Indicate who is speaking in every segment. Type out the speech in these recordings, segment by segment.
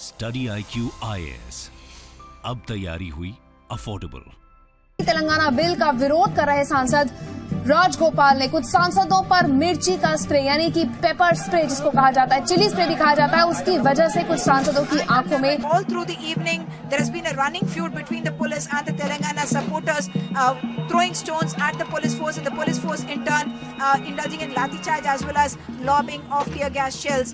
Speaker 1: Study I Q अब तैयारी हुई अफोर्डेबल तेलंगाना बिल का विरोध कर रहे सांसद राजगोपाल ने कुछ सांसदों पर मिर्ची का स्प्रे यानी कि पेपर स्प्रे जिसको कहा जाता है चिली स्प्रे भी कहा जाता है उसकी वजह से कुछ सांसदों की आंखों में all through the evening there has been a running feud between the police and the Telangana supporters throwing stones at the police force and the police force in turn indulging in in lathi charge as well as lobbing of tear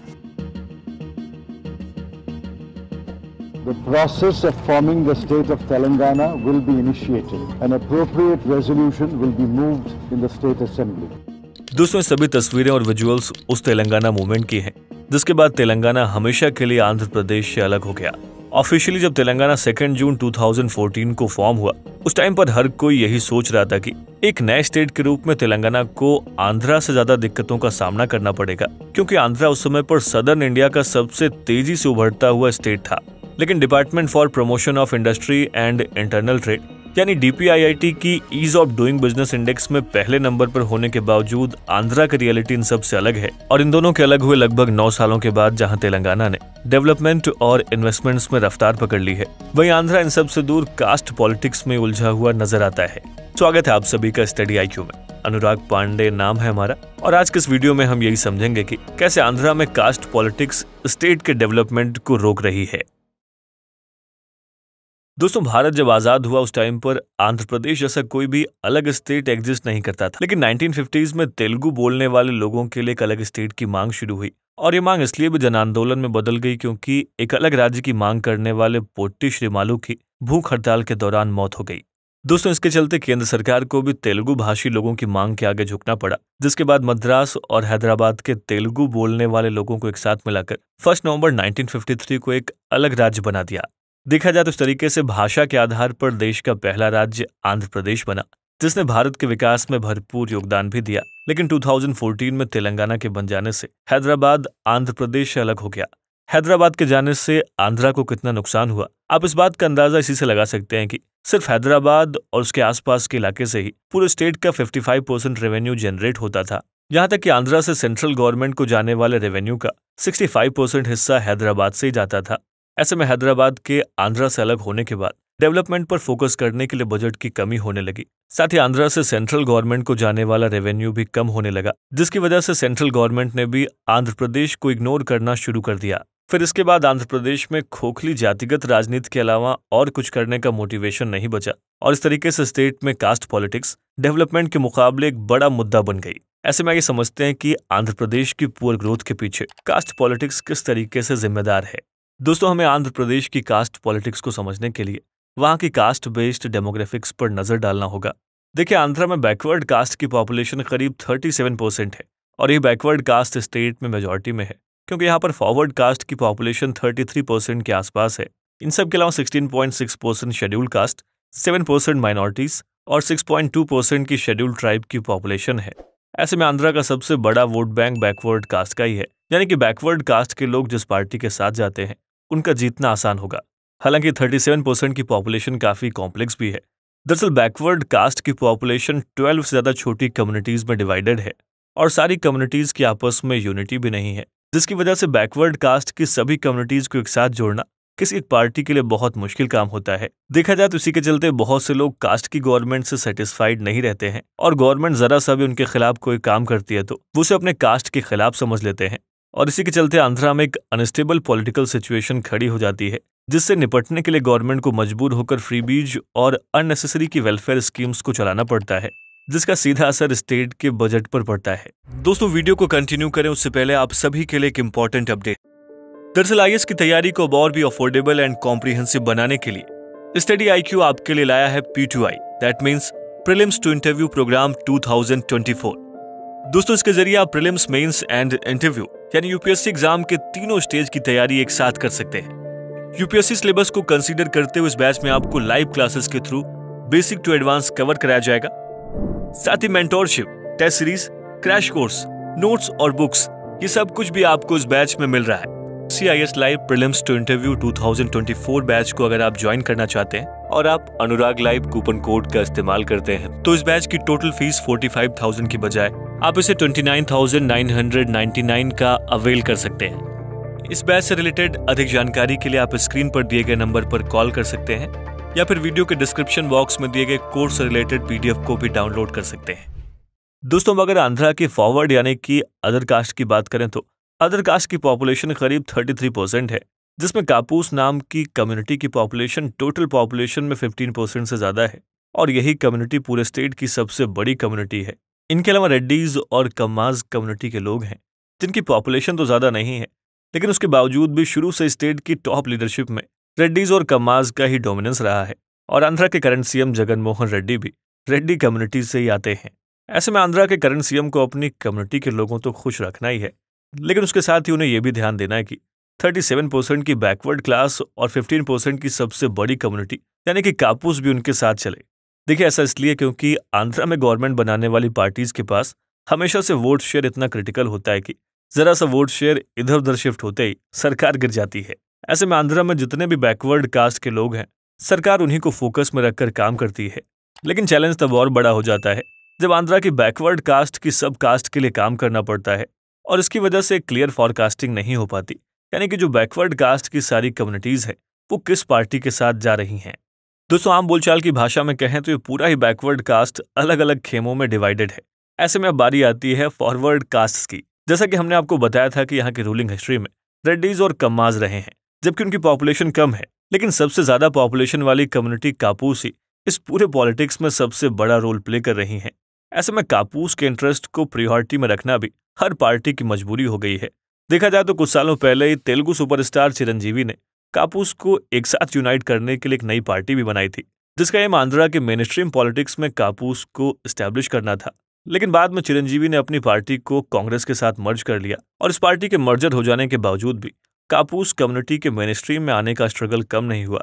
Speaker 1: The process of forming the state of Telangana will be initiated. An appropriate resolution will be moved in the state assembly. दोस्तों सभी तस्वीरें और visuals उस Telangana movement की हैं, जिसके बाद तेलंगाना हमेशा के लिए आंध्र प्रदेश से अलग हो गया ऑफिशियली जब तेलंगाना सेकेंड जून 2014 को फॉर्म हुआ उस टाइम पर हर कोई यही सोच रहा था कि एक नए स्टेट के रूप में तेलंगाना को आंध्रा से ज्यादा दिक्कतों का सामना करना पड़ेगा क्योंकि आंध्रा उस समय पर सदर्न इंडिया का सबसे तेजी से उभरता हुआ स्टेट था लेकिन department for promotion of industry and internal trade यानी डीपीआईआईटी की ease of doing business index में पहले नंबर पर होने के बावजूद आंध्रा की रियलिटी इन सबसे अलग है और इन दोनों के अलग हुए लगभग नौ सालों के बाद जहां तेलंगाना ने डेवलपमेंट और इन्वेस्टमेंट्स में रफ्तार पकड़ ली है वहीं आंध्रा इन सब दूर कास्ट पॉलिटिक्स में उलझा हुआ नजर आता है स्वागत है आप सभी का स्टडी आई में अनुराग पांडे नाम है हमारा और आज के इस वीडियो में हम यही समझेंगे कि कैसे आंध्रा में कास्ट पॉलिटिक्स स्टेट के डेवलपमेंट को रोक रही है दोस्तों भारत जब आज़ाद हुआ उस टाइम पर आंध्र प्रदेश जैसा कोई भी अलग स्टेट एग्जिस्ट नहीं करता था लेकिन 1950s में तेलुगु बोलने वाले लोगों के लिए एक अलग स्टेट की मांग शुरू हुई और ये मांग इसलिए भी जन आंदोलन में बदल गई क्योंकि एक अलग राज्य की मांग करने वाले पोट्टी श्रीमालू की भूख हड़ताल के दौरान मौत हो गई दोस्तों इसके चलते केंद्र सरकार को भी तेलुगु भाषी लोगों की मांग के आगे झुकना पड़ा जिसके बाद मद्रास और हैदराबाद के तेलुगु बोलने वाले लोगों को एक साथ मिलाकर फर्स्ट नवंबर 1953 को एक अलग राज्य बना दिया देखा जाए तो इस तरीके से भाषा के आधार पर देश का पहला राज्य आंध्र प्रदेश बना जिसने भारत के विकास में भरपूर योगदान भी दिया लेकिन 2014 में तेलंगाना के बन जाने से हैदराबाद आंध्र प्रदेश से अलग हो गया हैदराबाद के जाने से आंध्रा को कितना नुकसान हुआ आप इस बात का अंदाजा इसी से लगा सकते हैं कि सिर्फ हैदराबाद और उसके आसपास के इलाके से ही पूरे स्टेट का 55 परसेंट रेवेन्यू जनरेट होता था यहाँ तक कि आंध्रा से सेंट्रल गवर्नमेंट को जाने वाले रेवेन्यू का 65 परसेंट हिस्सा हैदराबाद से ही जाता था ऐसे में हैदराबाद के आंध्रा से अलग होने के बाद डेवलपमेंट पर फोकस करने के लिए बजट की कमी होने लगी साथ ही आंध्रा से सेंट्रल गवर्नमेंट को जाने वाला रेवेन्यू भी कम होने लगा जिसकी वजह से सेंट्रल गवर्नमेंट ने भी आंध्र प्रदेश को इग्नोर करना शुरू कर दिया फिर इसके बाद आंध्र प्रदेश में खोखली जातिगत राजनीति के अलावा और कुछ करने का मोटिवेशन नहीं बचा और इस तरीके से स्टेट में कास्ट पॉलिटिक्स डेवलपमेंट के मुकाबले एक बड़ा मुद्दा बन गई ऐसे में ये समझते हैं कि आंध्र प्रदेश की पुअर ग्रोथ के पीछे कास्ट पॉलिटिक्स किस तरीके से जिम्मेदार है दोस्तों हमें आंध्र प्रदेश की कास्ट पॉलिटिक्स को समझने के लिए वहाँ की कास्ट बेस्ड डेमोग्राफिक्स पर नजर डालना होगा देखिए आंध्रा में बैकवर्ड कास्ट की पॉपुलेशन करीब 37 परसेंट है और ये बैकवर्ड कास्ट स्टेट में मेजोरिटी में है क्योंकि यहाँ पर फॉरवर्ड कास्ट की पॉपुलेशन 33 परसेंट के आसपास है इन सब के अलावा 16.6 percent schedule caste 7 percent minorities और 6.2 परसेंट की शेड्यूल ट्राइब की पॉपुलेशन है ऐसे में आंध्रा का सबसे बड़ा वोट बैंक बैकवर्ड कास्ट का ही है यानी कि बैकवर्ड कास्ट के लोग जिस पार्टी के साथ जाते हैं उनका जीतना आसान होगा हालांकि 37 परसेंट की पॉपुलेशन काफ़ी कॉम्प्लेक्स भी है दरअसल बैकवर्ड कास्ट की पॉपुलेशन 12 से ज़्यादा छोटी कम्युनिटीज़ में डिवाइडेड है और सारी कम्युनिटीज़ की आपस में यूनिटी भी नहीं है जिसकी वजह से बैकवर्ड कास्ट की सभी कम्युनिटीज़ को एक साथ जोड़ना किसी एक पार्टी के लिए बहुत मुश्किल काम होता है देखा जाए तो इसी के चलते बहुत से लोग कास्ट की गवर्नमेंट से सेटिस्फाइड नहीं रहते हैं और गवर्नमेंट जरा सा भी उनके खिलाफ कोई काम करती है तो वो उसे अपने कास्ट के खिलाफ समझ लेते हैं और इसी के चलते आंध्रा में एक अनस्टेबल पॉलिटिकल सिचुएशन खड़ी हो जाती है जिससे निपटने के लिए गवर्नमेंट को मजबूर होकर फ्री बीज और अननेसेसरी की वेलफेयर स्कीम्स को चलाना पड़ता है जिसका सीधा असर स्टेट के बजट पर पड़ता है दोस्तों वीडियो को कंटिन्यू करें उससे पहले आप सभी के लिए एक इम्पोर्टेंट अपडेट दरअसल आई की तैयारी को और भी अफोर्डेबल एंड कॉम्प्रीहेंसिव बनाने के लिए स्टडी आई आपके लिए लाया है P two I that means prelims to interview programme two दोस्तों इसके जरिए आप प्रिलिम्स मेन्स एंड इंटरव्यू यानी यूपीएससी एग्जाम के तीनों स्टेज की तैयारी एक साथ कर सकते हैं यूपीएससी सिलेबस को कंसीडर करते हुए इस बैच में आपको लाइव क्लासेस के through basic to advance cover कराया जाएगा साथ ही mentorship test series crash course notes और बुक्स ये सब कुछ भी आपको इस बैच में मिल रहा है ICIS live prelims to interview 2024 batch को अगर आप ज्वाइन करना चाहते हैं और आप अनुराग लाइव कूपन कोड का इस्तेमाल करते हैं तो इस बैच की टोटल फीस 45,000 की बजाय आप इसे 29,999 का अवेल कर सकते हैं इस बैच से रिलेटेड अधिक जानकारी के लिए आप स्क्रीन पर दिए गए नंबर पर कॉल कर सकते हैं या फिर वीडियो के डिस्क्रिप्शन बॉक्स में दिए गए कोर्स से रिलेटेड पीडीएफ को भी डाउनलोड कर सकते हैं दोस्तों अगर आंध्रा के फॉरवर्ड यानी कि अदर कास्ट की बात करें तो अदर कास्ट की पॉपुलेशन करीब 33 परसेंट है जिसमें कापूस नाम की कम्युनिटी की पॉपुलेशन टोटल पॉपुलेशन में 15 परसेंट से ज़्यादा है और यही कम्युनिटी पूरे स्टेट की सबसे बड़ी कम्युनिटी है इनके अलावा रेड्डीज और कमाज कम्युनिटी के लोग हैं जिनकी पॉपुलेशन तो ज़्यादा नहीं है लेकिन उसके बावजूद भी शुरू से स्टेट की टॉप लीडरशिप में रेड्डीज और कमाज का ही डोमिनेंस रहा है और आंध्रा के करंट सीएम जगनमोहन रेड्डी भी रेड्डी कम्युनिटी से ही आते हैं ऐसे में आंध्रा के करंट सीएम को अपनी कम्युनिटी के लोगों तो खुश रखना ही है लेकिन उसके साथ ही उन्हें यह भी ध्यान देना है कि 37 परसेंट की बैकवर्ड क्लास और 15 परसेंट की सबसे बड़ी कम्युनिटी यानी कि कापूस भी उनके साथ चले देखिए ऐसा इसलिए क्योंकि आंध्रा में गवर्नमेंट बनाने वाली पार्टीज के पास हमेशा से वोट शेयर इतना क्रिटिकल होता है कि जरा सा वोट शेयर इधर उधर शिफ्ट होते ही सरकार गिर जाती है ऐसे में आंध्रा में जितने भी बैकवर्ड कास्ट के लोग हैं सरकार उन्हीं को फोकस में रखकर काम करती है लेकिन चैलेंज तब और बड़ा हो जाता है जब आंध्रा की बैकवर्ड कास्ट की सब कास्ट के लिए काम करना पड़ता है और इसकी वजह से क्लियर फॉरकास्टिंग नहीं हो पाती यानी कि जो बैकवर्ड कास्ट की सारी कम्युनिटीज है वो किस पार्टी के साथ जा रही हैं दोस्तों आम बोलचाल की भाषा में कहें तो ये पूरा ही बैकवर्ड कास्ट अलग अलग खेमों में डिवाइडेड है ऐसे में अब बारी आती है फॉरवर्ड कास्ट की जैसा कि हमने आपको बताया था कि यहाँ की रूलिंग हिस्ट्री में रेड्डीज और कम्माज रहे हैं जबकि उनकी पॉपुलेशन कम है लेकिन सबसे ज्यादा पॉपुलेशन वाली कम्युनिटी कापूस ही इस पूरे पॉलिटिक्स में सबसे बड़ा रोल प्ले कर रही है ऐसे में कापूस के इंटरेस्ट को प्रियोरिटी में रखना भी हर पार्टी की मजबूरी हो गई है देखा जाए तो कुछ सालों पहले ही तेलुगु सुपरस्टार चिरंजीवी ने कापूस को एक साथ यूनाइट करने के लिए एक नई पार्टी भी बनाई थी जिसका एम आंध्रा के मेन स्ट्रीम पॉलिटिक्स में कापूस को स्टैब्लिश करना था लेकिन बाद में चिरंजीवी ने अपनी पार्टी को कांग्रेस के साथ मर्ज कर लिया और इस पार्टी के मर्जर हो जाने के बावजूद भी कापूस कम्युनिटी के मेन स्ट्रीम में आने का स्ट्रगल कम नहीं हुआ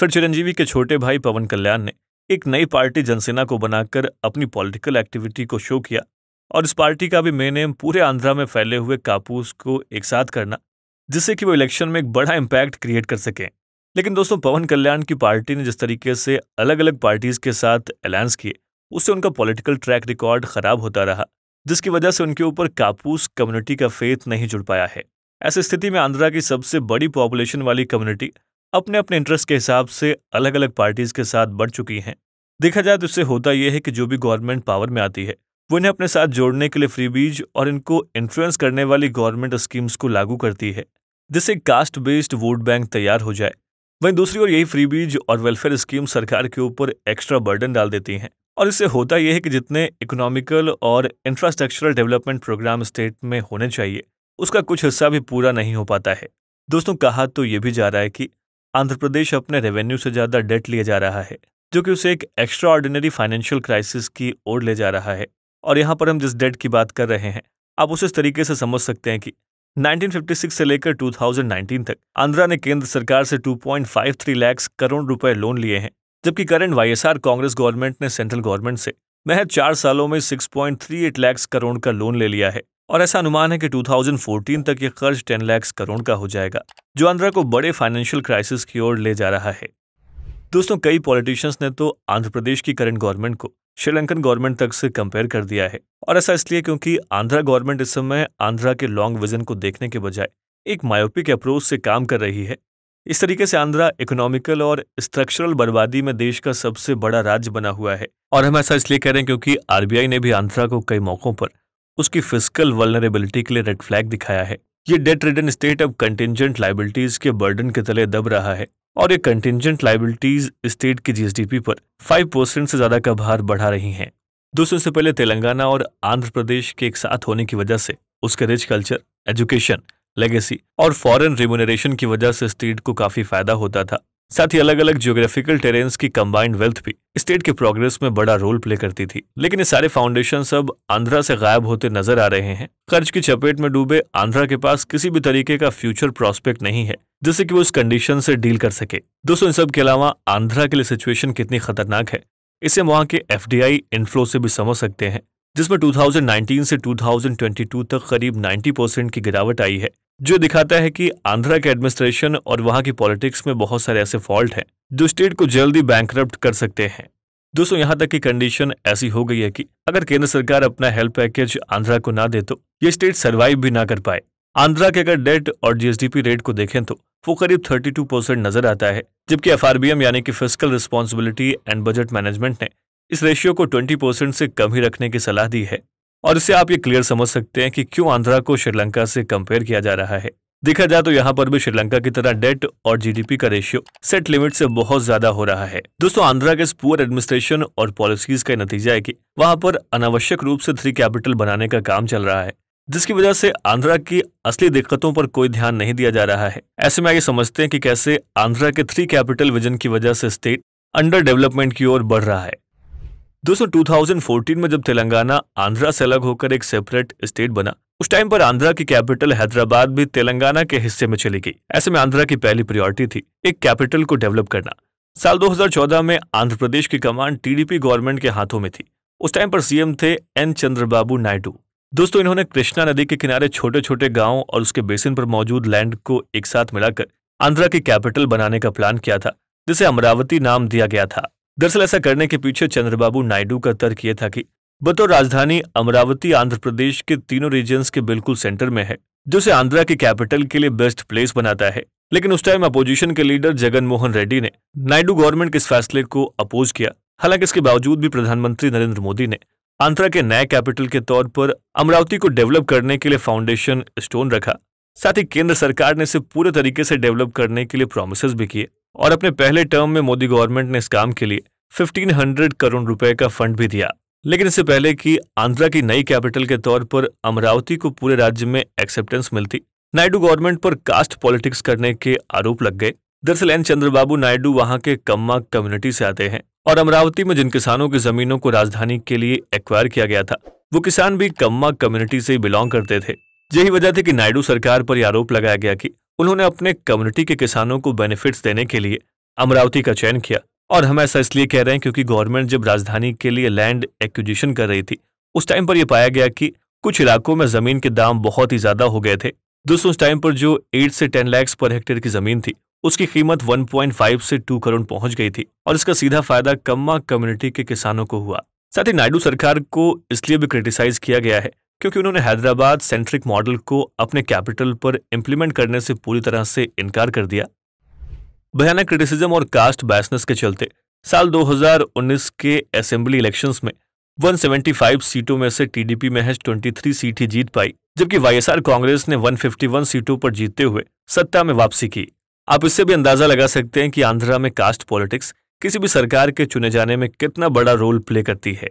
Speaker 1: फिर चिरंजीवी के छोटे भाई पवन कल्याण ने एक नई पार्टी जनसेना को बनाकर अपनी पॉलिटिकल एक्टिविटी को शो किया और इस पार्टी का भी मेन एम पूरे आंध्रा में फैले हुए कापूस को एक साथ करना जिससे कि वो इलेक्शन में एक बड़ा इम्पैक्ट क्रिएट कर सकें लेकिन दोस्तों पवन कल्याण की पार्टी ने जिस तरीके से अलग अलग पार्टीज के साथ अलायंस किए उससे उनका पॉलिटिकल ट्रैक रिकॉर्ड खराब होता रहा जिसकी वजह से उनके ऊपर कापूस कम्युनिटी का फेथ नहीं जुड़ पाया है ऐसी स्थिति में आंध्रा की सबसे बड़ी पॉपुलेशन वाली कम्युनिटी अपने अपने इंटरेस्ट के हिसाब से अलग अलग पार्टीज के साथ बढ़ चुकी हैं देखा जाए तो इससे होता यह है कि जो भी गवर्नमेंट पावर में आती है वो इन्हें अपने साथ जोड़ने के लिए फ्री बीज और इनको इन्फ्लुएंस करने वाली गवर्नमेंट स्कीम्स को लागू करती है जिससे कास्ट बेस्ड वोट बैंक तैयार हो जाए वहीं दूसरी ओर यही फ्री बीज और वेलफेयर स्कीम सरकार के ऊपर एक्स्ट्रा बर्डन डाल देती हैं और इससे होता यह है कि जितने इकोनॉमिकल और इंफ्रास्ट्रक्चरल डेवलपमेंट प्रोग्राम स्टेट में होने चाहिए उसका कुछ हिस्सा भी पूरा नहीं हो पाता है दोस्तों कहा तो ये भी जा रहा है कि आंध्र प्रदेश अपने रेवेन्यू से ज़्यादा डेट लिए जा रहा है जो कि उसे एक एक्स्ट्रा ऑर्डिनरी फाइनेंशियल क्राइसिस की ओर ले जा रहा है और यहाँ पर हम जिस डेट की बात कर रहे हैं आप उसे इस तरीके से समझ सकते हैं कि 1956 से लेकर 2019 तक आंध्रा ने केंद्र सरकार से 2.53 लाख करोड़ रुपए लोन लिए हैं जबकि करंट वाईएसआर कांग्रेस गवर्नमेंट ने सेंट्रल गवर्नमेंट से महज चार सालों में 6.38 लाख करोड़ का लोन ले लिया है और ऐसा अनुमान है कि 2014 तक ये खर्च 10 लाख करोड़ का हो जाएगा जो आंध्रा को बड़े फाइनेंशियल क्राइसिस की ओर ले जा रहा है दोस्तों कई पॉलिटिशियंस ने तो आंध्र प्रदेश की करंट गवर्नमेंट को श्रीलंकन गवर्नमेंट तक से कंपेयर कर दिया है और ऐसा इसलिए क्योंकि आंध्रा गवर्नमेंट इस समय आंध्रा के लॉन्ग विजन को देखने के बजाय एक मायोपिक अप्रोच से काम कर रही है इस तरीके से आंध्रा इकोनॉमिकल और स्ट्रक्चरल बर्बादी में देश का सबसे बड़ा राज्य बना हुआ है और हम ऐसा इसलिए कह रहे हैं क्योंकि आरबीआई ने भी आंध्रा को कई मौकों पर उसकी फिजिकल वलनरेबिलिटी के लिए रेड फ्लैग दिखाया है ये डेट रिडन स्टेट अब कंटिजेंट लाइबिलिटीज के बर्डन के तले दब रहा है और ये कंटिजेंट लाइबिलिटीज स्टेट की जीएसडीपी पर 5 परसेंट से ज्यादा का भार बढ़ा रही हैं दूसरे से पहले तेलंगाना और आंध्र प्रदेश के एक साथ होने की वजह से उसके रिच कल्चर एजुकेशन लेगेसी और फॉरेन रिम्यूनरेशन की वजह से स्टेट को काफी फायदा होता था साथ ही अलग अलग ज्योग्राफिकल टेरेन्स की कंबाइंड वेल्थ भी स्टेट के प्रोग्रेस में बड़ा रोल प्ले करती थी लेकिन ये सारे फाउंडेशन अब आंध्रा से गायब होते नजर आ रहे हैं कर्ज की चपेट में डूबे आंध्रा के पास किसी भी तरीके का फ्यूचर प्रोस्पेक्ट नहीं है जिससे कि वो इस कंडीशन से डील कर सके दोस्तों इन सब के अलावा आंध्रा के लिए सिचुएशन कितनी खतरनाक है इसे वहां के एफ इनफ्लो से भी समझ सकते हैं जिसमें 2019 से 2022 तक करीब 90 परसेंट की गिरावट आई है जो दिखाता है कि आंध्रा के एडमिनिस्ट्रेशन और वहां की पॉलिटिक्स में बहुत सारे ऐसे फॉल्ट हैं जो स्टेट को जल्दी बैंक कर सकते हैं दोस्तों यहाँ तक की कंडीशन ऐसी हो गई है कि अगर केंद्र सरकार अपना हेल्प पैकेज आंध्रा को ना दे तो ये स्टेट सर्वाइव भी ना कर पाए आंध्रा के अगर डेट और जीएसडीपी रेट को देखें तो वो करीब 32 परसेंट नजर आता है जबकि एफ यानी कि physical responsibility and budget management ने इस रेशियो को 20 परसेंट से कम ही रखने की सलाह दी है और इससे आप ये क्लियर समझ सकते हैं कि क्यों आंध्रा को श्रीलंका से कंपेयर किया जा रहा है देखा जाए तो यहाँ पर भी श्रीलंका की तरह डेट और जीडीपी का रेशियो सेट लिमिट से बहुत ज्यादा हो रहा है दोस्तों आंध्रा के पुअर एडमिनिस्ट्रेशन और पॉलिसीज का नतीजा है कि वहाँ पर अनावश्यक रूप से थ्री कैपिटल बनाने का काम चल रहा है जिसकी वजह से आंध्रा की असली दिक्कतों पर कोई ध्यान नहीं दिया जा रहा है ऐसे में आगे समझते हैं कि कैसे आंध्रा के थ्री कैपिटल विजन की वजह से स्टेट अंडर डेवलपमेंट की ओर बढ़ रहा है दोस्तों 2014 में जब तेलंगाना आंध्रा से अलग होकर एक सेपरेट स्टेट बना उस टाइम पर आंध्रा की कैपिटल हैदराबाद भी तेलंगाना के हिस्से में चली गई ऐसे में आंध्रा की पहली प्रायोरिटी थी एक कैपिटल को डेवलप करना साल 2014 में आंध्र प्रदेश की कमान टीडीपी गवर्नमेंट के हाथों में थी उस टाइम पर सीएम थे एन चंद्रबाबू नायडू दोस्तों इन्होंने कृष्णा नदी के किनारे छोटे छोटे गांव और उसके बेसिन पर मौजूद लैंड को एक साथ मिलाकर आंध्रा की कैपिटल बनाने का प्लान किया था जिसे अमरावती नाम दिया गया था दरअसल ऐसा करने के पीछे चंद्रबाबू नायडू का तर्क यह था कि बतौर राजधानी अमरावती आंध्र प्रदेश के तीनों रीजन्स के बिल्कुल सेंटर में है जो से आंध्रा के कैपिटल के लिए बेस्ट प्लेस बनाता है लेकिन उस टाइम अपोजिशन के लीडर जगन मोहन रेड्डी ने नायडू गवर्नमेंट के इस फैसले को अपोज किया हालांकि इसके बावजूद भी प्रधानमंत्री नरेंद्र मोदी ने आंध्रा के नए कैपिटल के तौर पर अमरावती को डेवलप करने के लिए फाउंडेशन स्टोन रखा साथ ही केंद्र सरकार ने इसे पूरे तरीके से डेवलप करने के लिए प्रोमिस भी किए और अपने पहले टर्म में मोदी गवर्नमेंट ने इस काम के लिए 1500 करोड़ रुपए का फंड भी दिया लेकिन इससे पहले कि आंध्रा की नई कैपिटल के तौर पर अमरावती को पूरे राज्य में एक्सेप्टेंस मिलती नायडू गवर्नमेंट पर कास्ट पॉलिटिक्स करने के आरोप लग गए दरअसल एन चंद्रबाबू नायडू वहां के कम्मा कम्युनिटी से आते हैं और अमरावती में जिन किसानों की जमीनों को राजधानी के लिए एक्वायर किया गया था वो किसान भी कम्मा कम्युनिटी से ही बिलोंग करते थे यही वजह थी कि नायडू सरकार पर यह आरोप लगाया गया कि उन्होंने अपने कम्युनिटी के किसानों को बेनिफिट्स देने के लिए अमरावती का चयन किया और हम ऐसा इसलिए कह रहे हैं क्योंकि गवर्नमेंट जब राजधानी के लिए लैंड एक्विजिशन कर रही थी उस टाइम पर यह पाया गया कि कुछ इलाकों में जमीन के दाम बहुत ही ज्यादा हो गए थे दोस्तों उस टाइम पर जो एट से टेन लैक्स पर हेक्टेयर की जमीन थी उसकी कीमत 1.5 से 2 करोड़ पहुंच गई थी और इसका सीधा फायदा कम्मा कम्युनिटी के किसानों को हुआ साथ ही नायडू सरकार को इसलिए भी क्रिटिसाइज किया गया है क्योंकि उन्होंने हैदराबाद सेंट्रिक मॉडल को अपने कैपिटल पर इम्प्लीमेंट करने से पूरी तरह से इनकार कर दिया भयानक क्रिटिसिज्म और कास्ट बैसनेस के चलते साल 2019 के असेंबली इलेक्शंस में 175 सीटों में से टीडीपी महज 23 सीट ही जीत पाई जबकि वाईएसआर कांग्रेस ने 151 सीटों पर जीतते हुए सत्ता में वापसी की आप इससे भी अंदाजा लगा सकते हैं कि आंध्रा में कास्ट पॉलिटिक्स किसी भी सरकार के चुने जाने में कितना बड़ा रोल प्ले करती है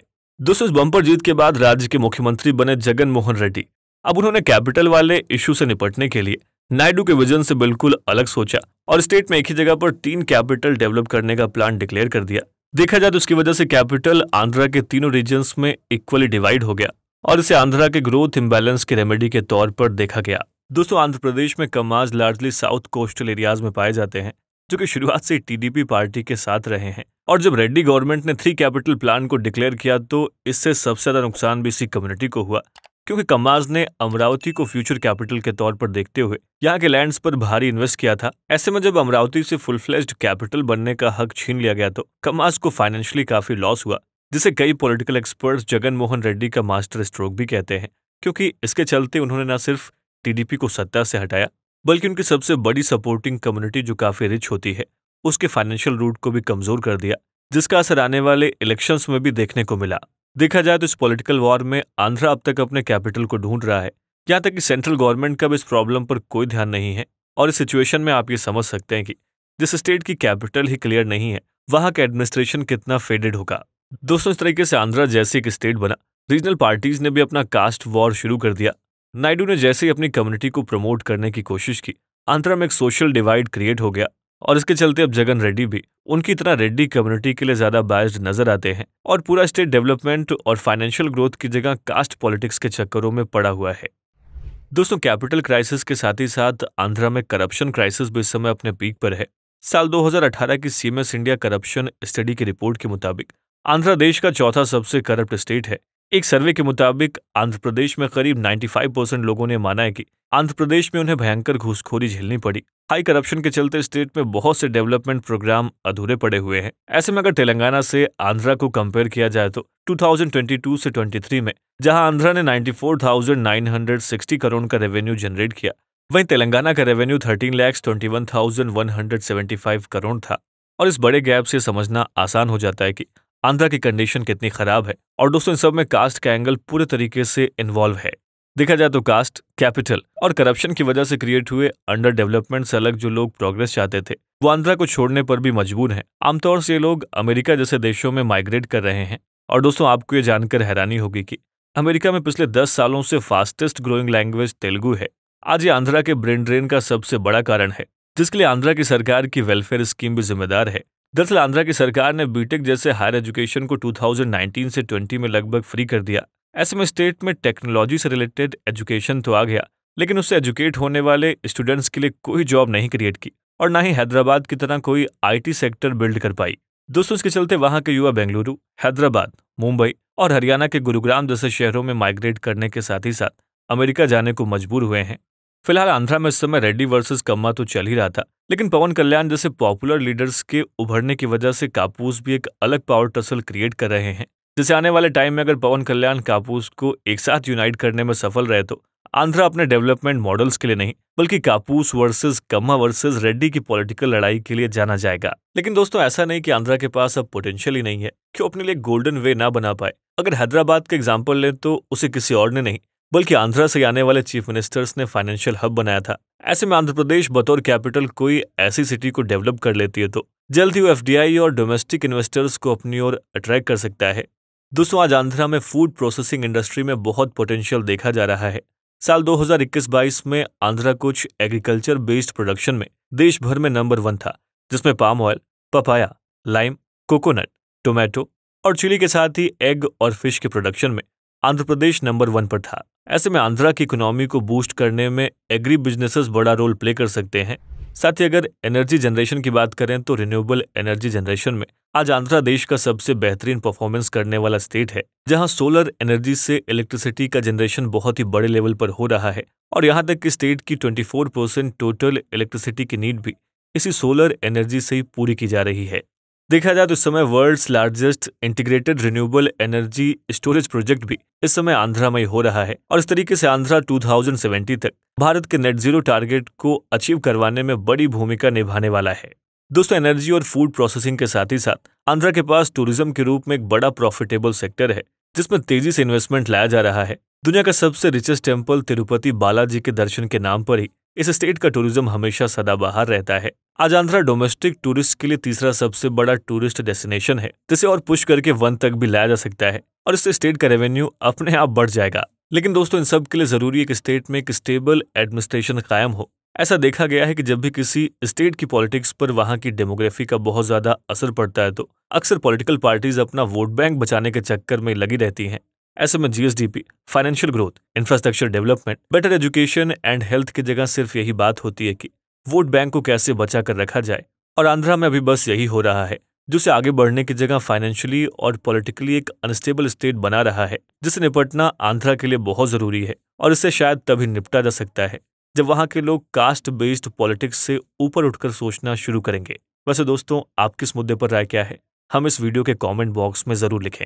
Speaker 1: दोस्तों इस बंपर जीत के बाद राज्य के मुख्यमंत्री बने जगन मोहन रेड्डी अब उन्होंने कैपिटल वाले इशू से निपटने के लिए नायडू के विजन से बिल्कुल अलग सोचा और स्टेट में एक ही जगह पर तीन कैपिटल डेवलप करने का प्लान डिक्लेयर कर दिया देखा जाए तो उसकी वजह से कैपिटल आंध्रा के तीनों रीजन में इक्वली डिवाइड हो गया और इसे आंध्रा के ग्रोथ इम्बेलेंस की रेमेडी के तौर पर देखा गया दोस्तों आंध्र प्रदेश में Kammas largely south coastal areas में पाए जाते हैं जो कि शुरुआत से टीडीपी पार्टी के साथ रहे हैं और जब रेड्डी गवर्नमेंट ने थ्री कैपिटल प्लान को डिक्लेयर किया तो इससे सबसे ज्यादा नुकसान भी इसी कम्युनिटी को हुआ क्योंकि कमाज ने अमरावती को फ्यूचर कैपिटल के तौर पर देखते हुए यहाँ के लैंड्स पर भारी इन्वेस्ट किया था ऐसे में जब अमरावती से फुल कैपिटल बनने का हक छीन लिया गया तो कमाज को फाइनेंशियली काफी लॉस हुआ जिसे कई पॉलिटिकल एक्सपर्ट्स जगन मोहन रेड्डी का मास्टर स्ट्रोक भी कहते हैं क्योंकि इसके चलते उन्होंने न सिर्फ टीडीपी को सत्ता से हटाया बल्कि उनकी सबसे बड़ी सपोर्टिंग कम्युनिटी जो काफी रिच होती है उसके फाइनेंशियल रूट को भी कमजोर कर दिया जिसका असर आने वाले इलेक्शंस में भी देखने को मिला देखा जाए तो इस पॉलिटिकल वॉर में आंध्रा अब तक अपने कैपिटल को ढूंढ रहा है यहाँ तक कि सेंट्रल गवर्नमेंट का भी इस प्रॉब्लम पर कोई ध्यान नहीं है और इस सिचुएशन में आप ये समझ सकते हैं कि जिस स्टेट की कैपिटल ही क्लियर नहीं है वहाँ का एडमिनिस्ट्रेशन कितना फेडेड होगा दोस्तों इस तरीके से आंध्रा जैसे एक स्टेट बना रीजनल पार्टीज ने भी अपना कास्ट वॉर शुरू कर दिया नायडू ने जैसे ही अपनी कम्युनिटी को प्रमोट करने की कोशिश की आंध्रा में एक सोशल डिवाइड क्रिएट हो गया और इसके चलते अब जगन रेड्डी भी उनकी तरह रेड्डी कम्युनिटी के लिए ज्यादा बायस्ड नजर आते हैं और पूरा स्टेट डेवलपमेंट और फाइनेंशियल ग्रोथ की जगह कास्ट पॉलिटिक्स के चक्करों में पड़ा हुआ है दोस्तों कैपिटल क्राइसिस के साथ ही साथ आंध्रा में करप्शन क्राइसिस भी इस समय अपने पीक पर है साल 2018 की सीमेस इंडिया करप्शन स्टडी की रिपोर्ट के मुताबिक आंध्र देश का चौथा सबसे करप्ट स्टेट है एक सर्वे के मुताबिक आंध्र प्रदेश में करीब 95 परसेंट लोगों ने माना है कि आंध्र प्रदेश में उन्हें भयंकर घूसखोरी झेलनी पड़ी हाई करप्शन के चलते स्टेट में बहुत से डेवलपमेंट प्रोग्राम अधूरे पड़े हुए हैं ऐसे में अगर तेलंगाना से आंध्रा को कंपेयर किया जाए तो 2022 से 23 में जहां आंध्रा ने 94,960 करोड़ का रेवेन्यू जनरेट किया वहीं तेलंगाना का revenue thirteen lakhs twenty one thousand one hundred seventy five crore था और इस बड़े गैप से समझना आसान हो जाता है कि आंध्रा की कंडीशन कितनी खराब है और दोस्तों इन सब में कास्ट का एंगल पूरे तरीके से इन्वॉल्व है देखा जाए तो कास्ट कैपिटल और करप्शन की वजह से क्रिएट हुए अंडर डेवलपमेंट से अलग जो लोग प्रोग्रेस चाहते थे वो आंध्रा को छोड़ने पर भी मजबूर हैं आमतौर से ये लोग अमेरिका जैसे देशों में माइग्रेट कर रहे हैं और दोस्तों आपको ये जानकर हैरानी होगी कि अमेरिका में पिछले दस सालों से फास्टेस्ट ग्रोइंग लैंग्वेज तेलुगु है आज ये आंध्रा के ब्रेन ड्रेन का सबसे बड़ा कारण है जिसके लिए आंध्रा की सरकार की वेलफेयर स्कीम भी जिम्मेदार है दरअसल आंध्रा की सरकार ने बीटेक जैसे हायर एजुकेशन को 2019 से 20 में लगभग फ्री कर दिया ऐसे में स्टेट में टेक्नोलॉजी से रिलेटेड एजुकेशन तो आ गया लेकिन उससे एजुकेट होने वाले स्टूडेंट्स के लिए कोई जॉब नहीं क्रिएट की और ना ही हैदराबाद की तरह कोई आईटी सेक्टर बिल्ड कर पाई दोस्तों इसके चलते वहां के युवा बेंगलुरु हैदराबाद मुंबई और हरियाणा के गुरुग्राम जैसे शहरों में माइग्रेट करने के साथ ही साथ अमेरिका जाने को मजबूर हुए हैं फिलहाल आंध्रा में इस समय रेड्डी वर्सेस कम्मा तो चल ही रहा था लेकिन पवन कल्याण जैसे पॉपुलर लीडर्स के उभरने की वजह से कापूस भी एक अलग पावर टसल क्रिएट कर रहे हैं जैसे आने वाले टाइम में अगर पवन कल्याण कापूस को एक साथ यूनाइट करने में सफल रहे तो आंध्रा अपने डेवलपमेंट मॉडल्स के लिए नहीं बल्कि कापूस वर्सेस कम्मा वर्सेस रेड्डी की पॉलिटिकल लड़ाई के लिए जाना जाएगा लेकिन दोस्तों ऐसा नहीं कि आंध्रा के पास अब पोटेंशियल ही नहीं है कि अपने लिए गोल्डन वे ना बना पाए अगर हैदराबाद का एग्जाम्पल लें तो उसे किसी और ने नहीं बल्कि आंध्रा से आने वाले चीफ मिनिस्टर्स ने फाइनेंशियल हब बनाया था ऐसे में आंध्र प्रदेश बतौर कैपिटल कोई ऐसी सिटी को डेवलप कर लेती है तो जल्द ही वो एफ और डोमेस्टिक इन्वेस्टर्स को अपनी ओर अट्रैक्ट कर सकता है दोस्तों आज आंध्रा में फूड प्रोसेसिंग इंडस्ट्री में बहुत पोटेंशियल देखा जा रहा है साल 2021-22 में आंध्रा कुछ एग्रीकल्चर बेस्ड प्रोडक्शन में देश भर में नंबर वन था जिसमें palm oil papaya lime coconut tomato और चिली के साथ ही एग और फिश के प्रोडक्शन में आंध्र प्रदेश नंबर वन पर था ऐसे में आंध्रा की इकोनॉमी को बूस्ट करने में एग्री बिजनेसेस बड़ा रोल प्ले कर सकते हैं साथ ही अगर एनर्जी जनरेशन की बात करें तो रिन्यूएबल एनर्जी जनरेशन में आज आंध्रा देश का सबसे बेहतरीन परफॉर्मेंस करने वाला स्टेट है जहां सोलर एनर्जी से इलेक्ट्रिसिटी का जनरेशन बहुत ही बड़े लेवल पर हो रहा है और यहां तक कि स्टेट की 24 परसेंट टोटल इलेक्ट्रिसिटी की नीड भी इसी सोलर एनर्जी से ही पूरी की जा रही है देखा जाए तो इस समय world's largest integrated renewable energy storage project भी इस समय आंध्रा में हो रहा है और इस तरीके से आंध्रा 2070 तक भारत के नेट जीरो टारगेट को अचीव करवाने में बड़ी भूमिका निभाने वाला है दोस्तों एनर्जी और फूड प्रोसेसिंग के साथ ही साथ आंध्रा के पास टूरिज्म के रूप में एक बड़ा प्रॉफिटेबल सेक्टर है जिसमें तेजी से इन्वेस्टमेंट लाया जा रहा है दुनिया का सबसे रिचेस्ट टेम्पल तिरुपति बालाजी के दर्शन के नाम पर ही इस स्टेट का टूरिज्म हमेशा सदाबहार रहता है आज आंध्रा डोमेस्टिक टूरिस्ट के लिए तीसरा सबसे बड़ा टूरिस्ट डेस्टिनेशन है जिसे और पुश करके वन तक भी लाया जा सकता है और इससे स्टेट का रेवेन्यू अपने आप बढ़ जाएगा लेकिन दोस्तों इन सब के लिए जरूरी है कि स्टेट में एक स्टेबल एडमिनिस्ट्रेशन कायम हो ऐसा देखा गया है कि जब भी किसी स्टेट की पॉलिटिक्स पर वहां की डेमोग्राफी का बहुत ज्यादा असर पड़ता है तो अक्सर पॉलिटिकल पार्टीज अपना वोट बैंक बचाने के चक्कर में लगी रहती हैं ऐसे में GSDP financial growth infrastructure development better education and health की जगह सिर्फ यही बात होती है कि वोट बैंक को कैसे बचा कर रखा जाए और आंध्रा में अभी बस यही हो रहा है जिसे आगे बढ़ने की जगह फाइनेंशियली और पॉलिटिकली एक अनस्टेबल स्टेट बना रहा है जिसे निपटना आंध्रा के लिए बहुत जरूरी है और इसे शायद तभी निपटा जा सकता है जब वहाँ के लोग कास्ट बेस्ड पॉलिटिक्स से ऊपर उठकर सोचना शुरू करेंगे वैसे दोस्तों आप किस मुद्दे पर राय क्या है हम इस वीडियो के कमेंट बॉक्स में जरूर लिखें